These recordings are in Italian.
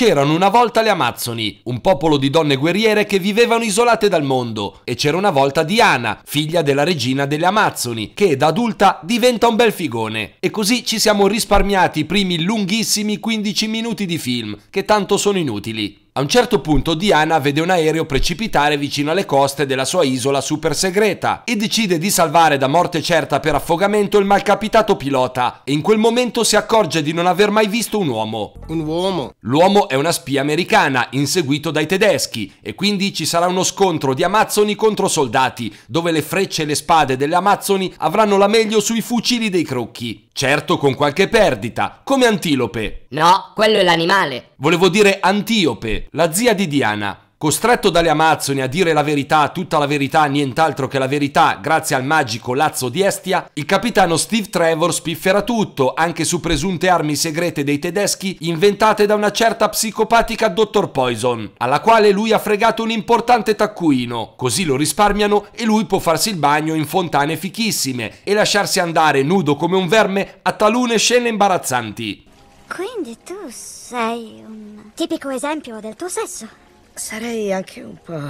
C'erano una volta le Amazzoni, un popolo di donne guerriere che vivevano isolate dal mondo, e c'era una volta Diana, figlia della regina delle Amazzoni, che da adulta diventa un bel figone. E così ci siamo risparmiati i primi lunghissimi 15 minuti di film, che tanto sono inutili. A un certo punto Diana vede un aereo precipitare vicino alle coste della sua isola super segreta e decide di salvare da morte certa per affogamento il malcapitato pilota e in quel momento si accorge di non aver mai visto un uomo. Un uomo? L'uomo è una spia americana inseguito dai tedeschi e quindi ci sarà uno scontro di amazzoni contro soldati dove le frecce e le spade delle amazzoni avranno la meglio sui fucili dei crocchi certo con qualche perdita, come Antilope. No, quello è l'animale. Volevo dire Antiope, la zia di Diana. Costretto dalle Amazzoni a dire la verità, tutta la verità, nient'altro che la verità, grazie al magico lazzo di Estia, il capitano Steve Trevor spiffera tutto, anche su presunte armi segrete dei tedeschi inventate da una certa psicopatica Dr. Poison, alla quale lui ha fregato un importante taccuino. Così lo risparmiano e lui può farsi il bagno in fontane fichissime e lasciarsi andare nudo come un verme a talune scene imbarazzanti. Quindi tu sei un tipico esempio del tuo sesso? sarei anche un po'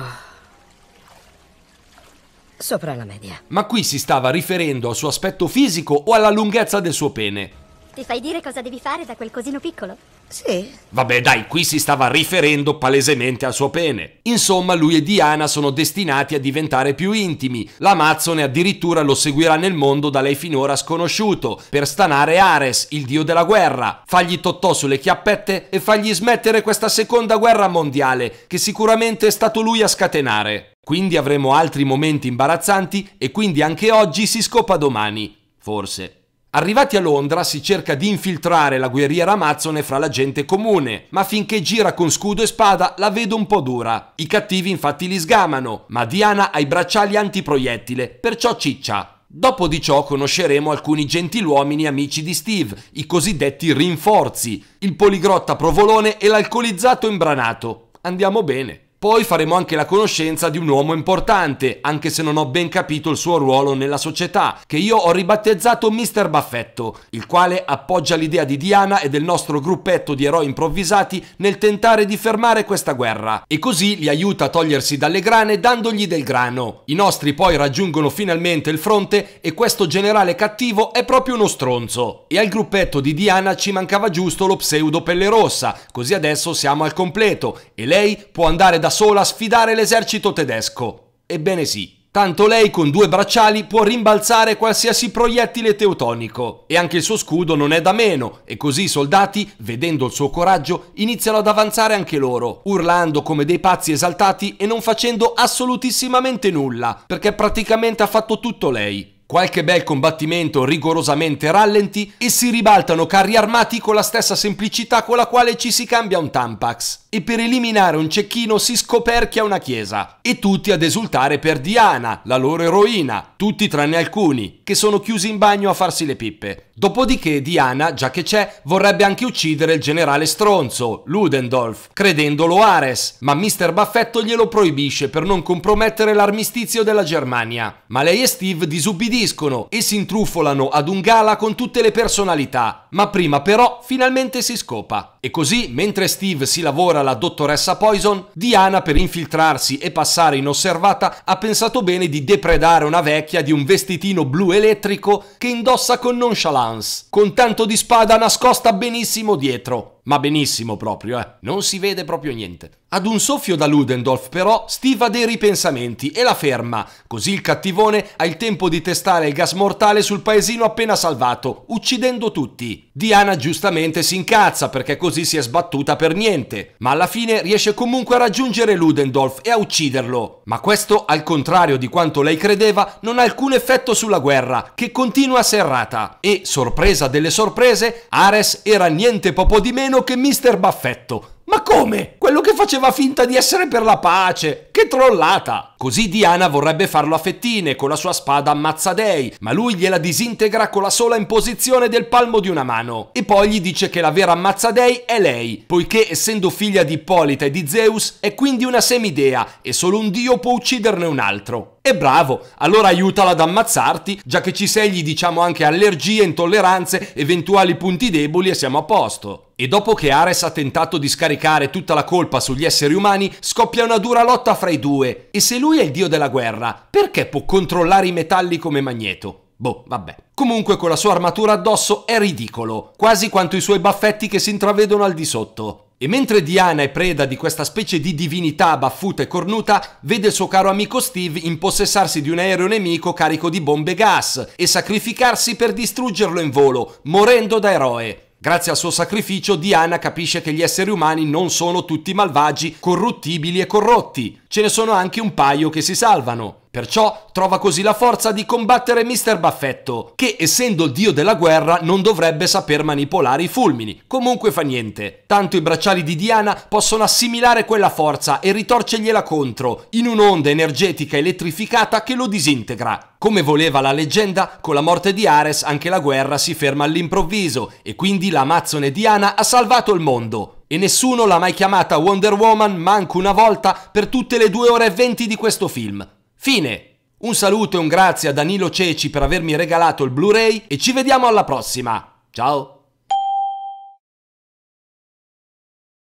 sopra la media. Ma qui si stava riferendo al suo aspetto fisico o alla lunghezza del suo pene? Ti fai dire cosa devi fare da quel cosino piccolo? Sì. Vabbè, dai, qui si stava riferendo palesemente al suo pene. Insomma, lui e Diana sono destinati a diventare più intimi. L'Amazzone addirittura lo seguirà nel mondo da lei finora sconosciuto, per stanare Ares, il dio della guerra, fargli totò sulle chiappette e fargli smettere questa seconda guerra mondiale, che sicuramente è stato lui a scatenare. Quindi avremo altri momenti imbarazzanti e quindi anche oggi si scopa domani. Forse. Arrivati a Londra si cerca di infiltrare la guerriera amazzone fra la gente comune, ma finché gira con scudo e spada la vedo un po' dura. I cattivi infatti li sgamano, ma Diana ha i bracciali antiproiettile, perciò ciccia. Dopo di ciò conosceremo alcuni gentiluomini amici di Steve, i cosiddetti rinforzi, il poligrotta provolone e l'alcolizzato imbranato. Andiamo bene. Poi faremo anche la conoscenza di un uomo importante, anche se non ho ben capito il suo ruolo nella società, che io ho ribattezzato Mr. Baffetto, il quale appoggia l'idea di Diana e del nostro gruppetto di eroi improvvisati nel tentare di fermare questa guerra, e così li aiuta a togliersi dalle grane dandogli del grano. I nostri poi raggiungono finalmente il fronte e questo generale cattivo è proprio uno stronzo. E al gruppetto di Diana ci mancava giusto lo pseudo pelle rossa, così adesso siamo al completo e lei può andare da da sola sfidare l'esercito tedesco. Ebbene sì, Tanto lei con due bracciali può rimbalzare qualsiasi proiettile teutonico e anche il suo scudo non è da meno e così i soldati, vedendo il suo coraggio, iniziano ad avanzare anche loro, urlando come dei pazzi esaltati e non facendo assolutissimamente nulla, perché praticamente ha fatto tutto lei. Qualche bel combattimento rigorosamente rallenti e si ribaltano carri armati con la stessa semplicità con la quale ci si cambia un Tampax e per eliminare un cecchino si scoperchia una chiesa e tutti ad esultare per Diana, la loro eroina, tutti tranne alcuni, che sono chiusi in bagno a farsi le pippe. Dopodiché Diana, già che c'è, vorrebbe anche uccidere il generale stronzo, Ludendorff, credendolo Ares, ma Mr. Baffetto glielo proibisce per non compromettere l'armistizio della Germania. Ma lei e Steve disubbidiscono e si intrufolano ad un gala con tutte le personalità, ma prima però finalmente si scopa. E così, mentre Steve si lavora c'era la dottoressa Poison, Diana per infiltrarsi e passare inosservata ha pensato bene di depredare una vecchia di un vestitino blu elettrico che indossa con nonchalance, con tanto di spada nascosta benissimo dietro. Ma benissimo proprio, eh. Non si vede proprio niente. Ad un soffio da Ludendorff però Steve ha dei ripensamenti e la ferma, così il cattivone ha il tempo di testare il gas mortale sul paesino appena salvato, uccidendo tutti. Diana giustamente si incazza perché così si è sbattuta per niente, ma alla fine riesce comunque a raggiungere Ludendorff e a ucciderlo. Ma questo, al contrario di quanto lei credeva, non ha alcun effetto sulla guerra, che continua serrata. E, sorpresa delle sorprese, Ares era niente poco di meno che Mr. Baffetto, ma come? Quello che faceva finta di essere per la pace. Che trollata! Così Diana vorrebbe farlo a fettine con la sua spada ammazzadei, ma lui gliela disintegra con la sola imposizione del palmo di una mano e poi gli dice che la vera ammazzadei è lei, poiché essendo figlia di Ippolita e di Zeus è quindi una semidea e solo un dio può ucciderne un altro. E bravo, allora aiutala ad ammazzarti, già che ci sei gli diciamo anche allergie, intolleranze, eventuali punti deboli e siamo a posto. E dopo che Ares ha tentato di scaricare tutta la colpa sugli esseri umani, scoppia una dura lotta fra i due e se lui è il dio della guerra, perché può controllare i metalli come Magneto? Boh, vabbè. Comunque con la sua armatura addosso è ridicolo, quasi quanto i suoi baffetti che si intravedono al di sotto. E mentre Diana è preda di questa specie di divinità baffuta e cornuta, vede il suo caro amico Steve impossessarsi di un aereo nemico carico di bombe gas e sacrificarsi per distruggerlo in volo, morendo da eroe. Grazie al suo sacrificio Diana capisce che gli esseri umani non sono tutti malvagi, corruttibili e corrotti. Ce ne sono anche un paio che si salvano. Perciò trova così la forza di combattere Mr. Baffetto, che essendo il dio della guerra non dovrebbe saper manipolare i fulmini, comunque fa niente. Tanto i bracciali di Diana possono assimilare quella forza e ritorcergliela contro, in un'onda energetica elettrificata che lo disintegra. Come voleva la leggenda, con la morte di Ares anche la guerra si ferma all'improvviso e quindi l'amazzone Diana ha salvato il mondo e nessuno l'ha mai chiamata Wonder Woman manco una volta per tutte le due ore e 20 di questo film. Fine. Un saluto e un grazie a Danilo Ceci per avermi regalato il Blu-ray e ci vediamo alla prossima. Ciao!